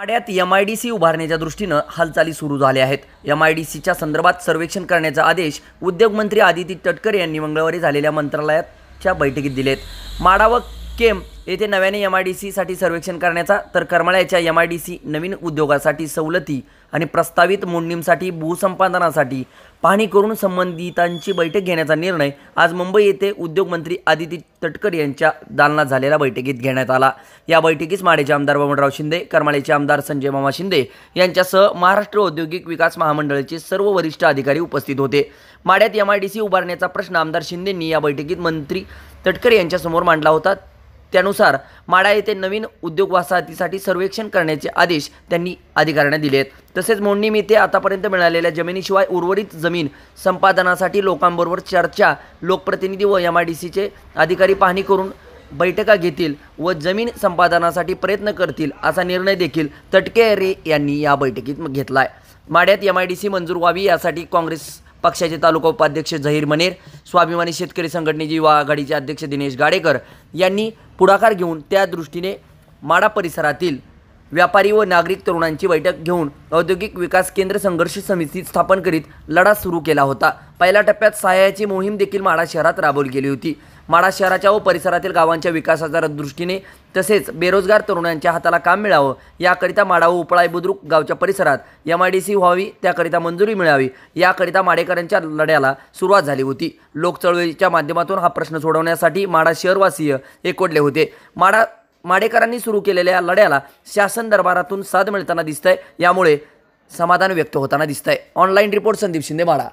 माड्यात M I D C उभारण्याच्या दृष्टीनं हालचाली सुरू झाल्या आहेत एम आय डी सीच्या संदर्भात सर्वेक्षण करण्याचा आदेश उद्योगमंत्री आदिती तटकरे यांनी मंगळवारी झालेल्या मंत्रालयाच्या बैठकीत दिलेत माडा केम येथे नव्याने एम आय डी सीसाठी सर्वेक्षण करण्याचा तर करमाळ्याच्या एम आय डी सी नवीन उद्योगासाठी सवलती आणि प्रस्तावित मोडणींसाठी भूसंपादनासाठी पाहणी करून संबंधितांची बैठक घेण्याचा निर्णय आज मुंबई येथे उद्योगमंत्री आदिती तटकर यांच्या दालनात झालेल्या बैठकीत घेण्यात आला या बैठकीस माडेचे आमदार बबनराव शिंदे करमाळ्याचे आमदार संजय मामा शिंदे यांच्यासह महाराष्ट्र औद्योगिक विकास महामंडळाचे सर्व वरिष्ठ अधिकारी उपस्थित होते माड्यात एम आय डी सी उभारण्याचा प्रश्न आमदार शिंदेंनी या बैठकीत मंत्री तटकर यांच्यासमोर मांडला होता त्यानुसार माडा येथे नवीन उद्योग वसाहतीसाठी सर्वेक्षण करण्याचे आदेश त्यांनी अधिकाऱ्यांना दिले आहेत तसेच मोडणीम येथे आतापर्यंत मिळालेल्या जमिनीशिवाय उर्वरित जमीन संपादनासाठी लोकांबरोबर चर्चा लोकप्रतिनिधी व एम आय डी सीचे अधिकारी पाहणी करून बैठका घेतील व जमीन संपादनासाठी प्रयत्न करतील असा निर्णय देखील तटके रे यांनी या बैठकीत घेतला आहे माड्यात एम आय डी सी मंजूर व्हावी यासाठी काँग्रेस पक्षाचे तालुका उपाध्यक्ष झहीर मनेर स्वाभिमानी शेतकरी संघटनेचे युवा आघाडीचे अध्यक्ष दिनेश गाडेकर यांनी पुढाकार घेऊन त्या दृष्टीने माडा परिसरातील व्यापारी व नागरिक तरुणांची बैठक घेऊन औद्योगिक विकास केंद्र संघर्ष समिती स्थापन करीत लढा सुरू केला होता पहिल्या टप्प्यात सहाय्याची मोहीम देखील माडा शहरात राबवली गेली होती माडा शहराच्या व परिसरातील गावांच्या विकासाच्या दृष्टीने तसेच बेरोजगार तरुणांच्या हाताला काम मिळावं याकरिता माडा व उपळाय बुद्रुक गावच्या परिसरात एम आय डी सी व्हावी त्याकरिता मंजुरी मिळावी याकरिता माडेकरांच्या लढ्याला सुरुवात झाली होती लोकचळवळीच्या माध्यमातून हा प्रश्न सोडवण्यासाठी माडा शहरवासीय एकवटले होते माडा माडेकरांनी सुरू केलेल्या लढ्याला शासन दरबारातून साथ मिळताना दिसतंय यामुळे समाधान व्यक्त होताना दिसतंय ऑनलाईन रिपोर्ट संदीप शिंदे माळा